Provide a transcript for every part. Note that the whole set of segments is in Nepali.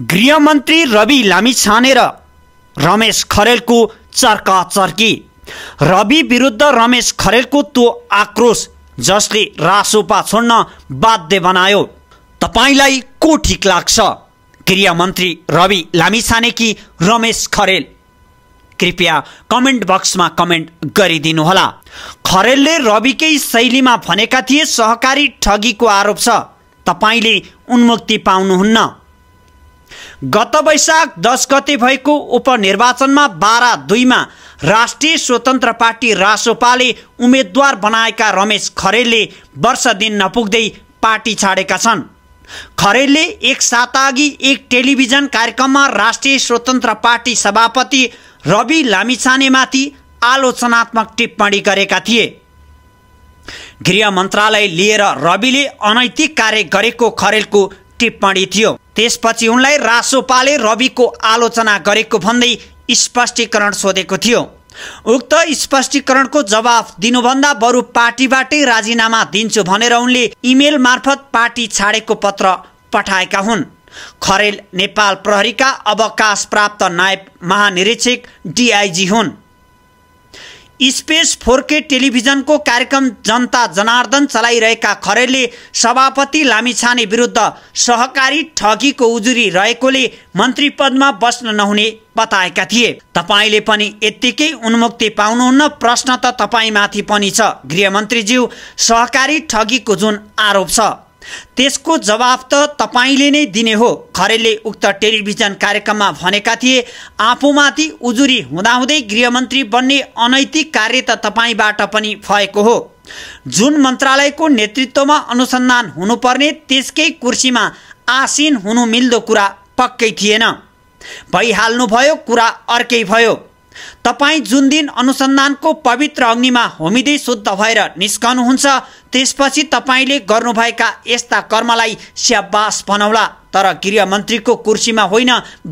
गृहमन्त्री रवि लामिछाने र रमेश खरेलको चर्का चर्की रवि विरुद्ध रमेश खरेलको त्यो आक्रोश जसले रासोपा छोड्न बाध्य बनायो तपाईँलाई को ठिक लाग्छ गृहमन्त्री रवि लामी छाने कि रमेश खरेल कृपया कमेन्ट बक्समा कमेन्ट गरिदिनुहोला खरेलले रविकै शैलीमा भनेका थिए सहकारी ठगीको आरोप छ तपाईँले उन्मुक्ति पाउनुहुन्न गत वैशाख दस गते भएको उपनिर्वाचनमा बाह्र दुईमा राष्ट्रिय स्वतन्त्र पार्टी रासोपाले उम्मेद्वार बनाएका रमेश खरेलले वर्ष दिन नपुग्दै पार्टी छाडेका छन् खरेलले एक साताअघि एक टेलिभिजन कार्यक्रममा राष्ट्रिय स्वतन्त्र पार्टी सभापति रवि लामिछानेमाथि आलोचनात्मक टिप्पणी गरेका थिए गृह मन्त्रालय लिएर रविले अनैतिक कार्य गरेको खरेलको टिप्पणी थियो त्यसपछि उनलाई रासोपाले रविको आलोचना गरेको भन्दै स्पष्टीकरण सोधेको थियो उक्त स्पष्टीकरणको जवाफ दिनुभन्दा बरु पार्टीबाटै राजीनामा दिन्छु भनेर उनले इमेल मार्फत पार्टी छाडेको पत्र पठाएका हुन् खरेल नेपाल प्रहरीका अवकाश प्राप्त नायब महानिरीक्षक डिआइजी हुन् स्पेस फोर टेलिभिजनको कार्यक्रम जनता जनार्दन चलाइरहेका खरेलले सभापति लामिछाने विरुद्ध सहकारी ठगीको उजुरी रहेकोले मन्त्री पदमा बस्न नहुने बताएका थिए तपाईँले पनि यत्तिकै उन्मुक्ति पाउनुहुन्न प्रश्न त तपाईँमाथि पनि छ गृहमन्त्रीज्यू सहकारी ठगीको जुन आरोप छ त्यसको जवाब त तपाईँले नै दिने हो खरेलले उक्त टेलिभिजन कार्यक्रममा भनेका थिए आफूमाथि उजुरी हुँदाहुँदै गृहमन्त्री बन्ने अनैतिक कार्य त तपाईँबाट पनि भएको हो जुन मन्त्रालयको नेतृत्वमा अनुसन्धान हुनुपर्ने त्यसकै कुर्सीमा आसीन हुनु मिल्दो कुरा पक्कै थिएन भइहाल्नुभयो कुरा अर्कै भयो तपाईँ जुन दिन अनुसन्धानको पवित्र अग्निमा होमिँदै शुद्ध भएर निस्कनुहुन्छ त्यसपछि तपाईँले गर्नुभएका यस्ता कर्मलाई स्याबास बनाउला तर गृहमन्त्रीको कुर्सीमा होइन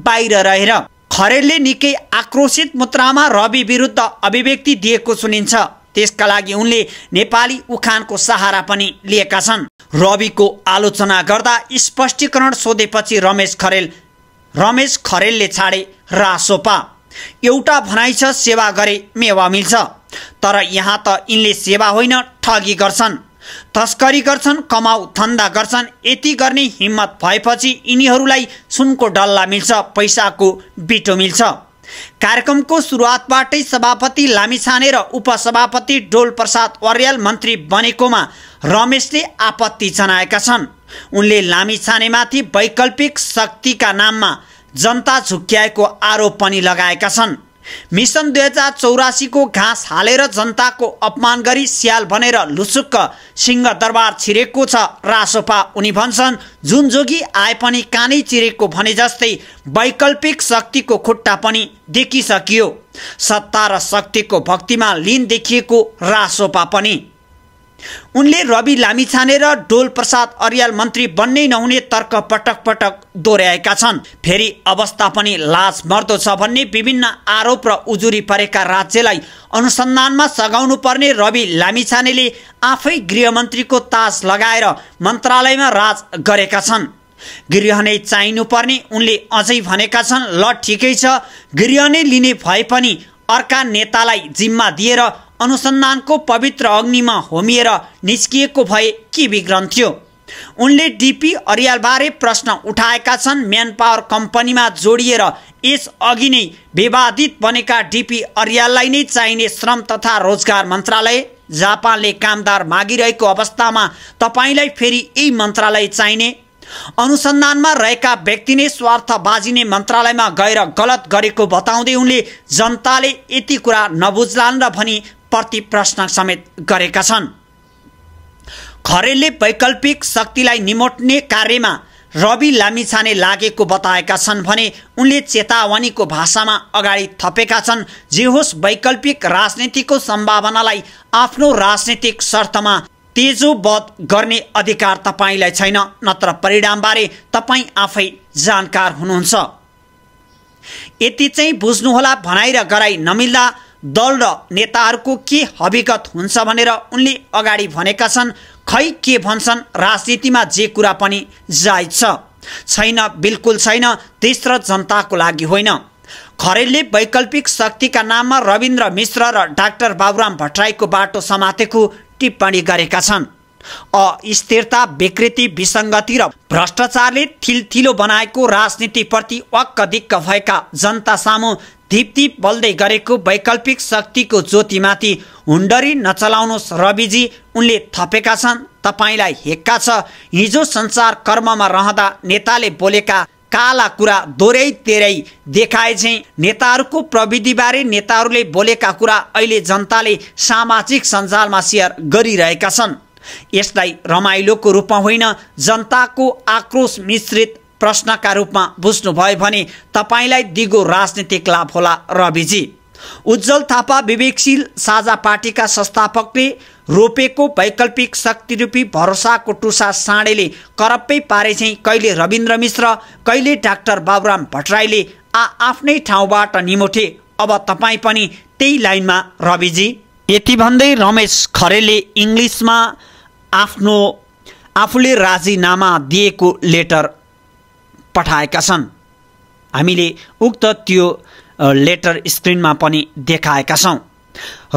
बाहिर रहेर खरेलले निकै आक्रोशित मुद्रामा रवि विरुद्ध अभिव्यक्ति दिएको सुनिन्छ त्यसका लागि उनले नेपाली उखानको सहारा पनि लिएका छन् रविको आलोचना गर्दा स्पष्टीकरण सोधेपछि रमेश खरेल रमेश खरेलले छाडे रासोपा एउटा भनाइ छ सेवा गरे मेवा मिल्छ तर यहाँ त यिनले सेवा होइन ठगी गर्छन् तस्करी गर्छन् कमाउ धन्दा गर्छन् यति गर्ने हिम्मत भएपछि यिनीहरूलाई सुनको डल्ला मिल्छ पैसाको बिटो मिल्छ कार्यक्रमको सुरुवातबाटै सभापति लामिछाने र उपसभापति डोलप्रसाद अर्याल मन्त्री बनेकोमा रमेशले आपत्ति जनाएका छन् उनले लामिछानेमाथि वैकल्पिक शक्तिका नाममा जनता झुक्क्याएको आरोप पनि लगाएका छन् मिसन दुई हजार चौरासीको घाँस हालेर जनताको अपमान गरी स्याल भनेर लुसुक्क सिंहदरबार छिरेको छ रासोपा उनी भन्छन् जुन जोगी आए पनि कानै चिरेको भने जस्तै वैकल्पिक शक्तिको खुट्टा पनि देखिसकियो सत्ता र शक्तिको भक्तिमा लिन देखिएको रासोपा पनि उनले रवि लामिछाने र डोलप्रसाद अर्याल मन्त्री बन्नै नहुने तर्क पटक पटक दोहोऱ्याएका छन् फेरि अवस्था पनि लाज मर्दो छ भन्ने विभिन्न आरोप र उजुरी परेका राज्यलाई अनुसन्धानमा सघाउनु पर्ने रवि लामिछानेले आफै गृहमन्त्रीको तास लगाएर मन्त्रालयमा राज गरेका छन् गृह नै चाहिनुपर्ने उनले अझै भनेका छन् ल ठिकै छ गृह नै लिने भए पनि अर्का नेतालाई जिम्मा दिएर अनुसन्धानको पवित्र अग्निमा होमिएर निस्किएको भए के थियो उनले डिपी अरियालबारे प्रश्न उठाएका छन् म्यान पावर कम्पनीमा जोडिएर यसअघि नै विवादित बनेका डिपी अरियाललाई नै चाहिने श्रम तथा रोजगार मन्त्रालय जापानले कामदार मागिरहेको अवस्थामा तपाईँलाई फेरि यही मन्त्रालय चाहिने अनुसन्धानमा रहेका व्यक्ति नै स्वार्थ बाजिने मन्त्रालयमा गएर गलत गरेको बताउँदै उनले जनताले यति कुरा नबुझलान् र भनी प्रति प्रश्न समेत गरेका छन् खरेलले वैकल्पिक शक्तिलाई निमोट्ने कार्यमा रवि लामिछाने लागेको बताएका छन् भने उनले चेतावनीको भाषामा अगाडि थपेका छन् जे होस् वैकल्पिक राजनीतिको सम्भावनालाई आफ्नो राजनीतिक शर्तमा तेजोबध गर्ने अधिकार तपाईँलाई छैन नत्र परिणामबारे तपाईँ आफै जानकार हुनुहुन्छ यति चाहिँ बुझ्नुहोला भनाइ र गराइ नमिल्दा दल र नेताहरूको के हविगत हुन्छ भनेर उनले अगाडि भनेका छन् खै के भन्छन् राजनीतिमा जे कुरा पनि जायज छ छैन बिल्कुल छैन देश र जनताको लागि होइन खरेलले वैकल्पिक शक्तिका नाममा रविन्द्र मिश्र र डाक्टर बाबुराम भट्टराईको बाटो समातेको टिप्पणी गरेका छन् अस्थिरता विकृति विसङ्गति र भ्रष्टाचारले थिलथिलो बनाएको राजनीतिप्रति वक्क दिक्क भएका जनता सामु धिपधिप बल्दै गरेको वैकल्पिक शक्तिको ज्योतिमाथि हुन्डरी नचलाउनुहोस् रविजी उनले थपेका छन् तपाईँलाई हेक्का छ हिजो संसार कर्ममा रहँदा नेताले बोलेका काला कुरा दोहोऱ्याइ तेरै देखाए चाहिँ नेताहरूको प्रविधिबारे नेताहरूले बोलेका कुरा अहिले जनताले सामाजिक सञ्जालमा सेयर गरिरहेका छन् यसलाई रमाइलोको रूपमा होइन जनताको आक्रोश मिश्रित प्रश्नका रूपमा बुझ्नुभयो भने तपाईँलाई दिगो राजनीतिक लाभ होला रविजी उज्जवल थापा विवेकशील साझा पार्टीका संस्थापकले रोपेको वैकल्पिक शक्तिरूपी भरोसाको टुसा साँडेले करप्पै पारे चाहिँ कहिले रविन्द्र मिश्र कहिले डाक्टर बाबुराम भट्टराईले आ आफ्नै ठाउँबाट निमोठे अब तपाईँ पनि त्यही लाइनमा रविजी यति भन्दै रमेश खरेलले इङ्ग्लिसमा आफ्नो आफूले राजीनामा दिएको लेटर पठाएका छन् हामीले उक्त त्यो लेटर स्क्रिनमा पनि देखाएका छौँ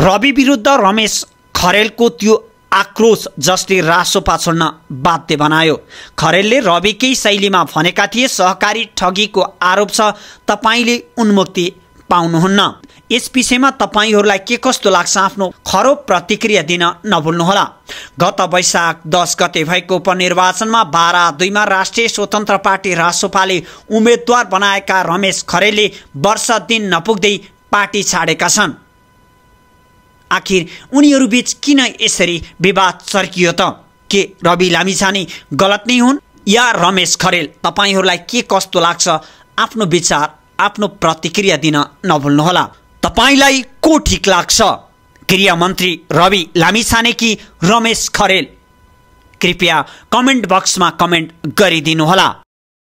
रवि विरुद्ध रमेश खरेलको त्यो आक्रोश जसले रासो छोड्न बाध्य बनायो खरेलले रविकै शैलीमा भनेका थिए सहकारी ठगीको आरोप छ तपाईँले उन्मुक्ति पाउनुहुन्न यस विषयमा तपाईँहरूलाई के कस्तो लाग्छ आफ्नो खरो प्रतिक्रिया दिन नभुल्नुहोला गत वैशाख दस गते भएको उपनिर्वाचनमा बाह्र दुईमा राष्ट्रिय स्वतन्त्र पार्टी रासोपाले उम्मेद्वार बनाएका रमेश खरेलले वर्ष दिन नपुग्दै पार्टी छाडेका छन् आखिर उनीहरूबीच किन यसरी विवाद चर्कियो त के रवि लामिछाने गलत नै हुन् या रमेश खरेल तपाईँहरूलाई के कस्तो लाग्छ आफ्नो विचार आफ्नो प्रतिक्रिया दिन नभुल्नुहोला तपाईँलाई को ठिक लाग्छ गृहमन्त्री रवि लामिछाने कि रमेश खरेल कृपया कमेन्ट बक्समा कमेन्ट गरिदिनुहोला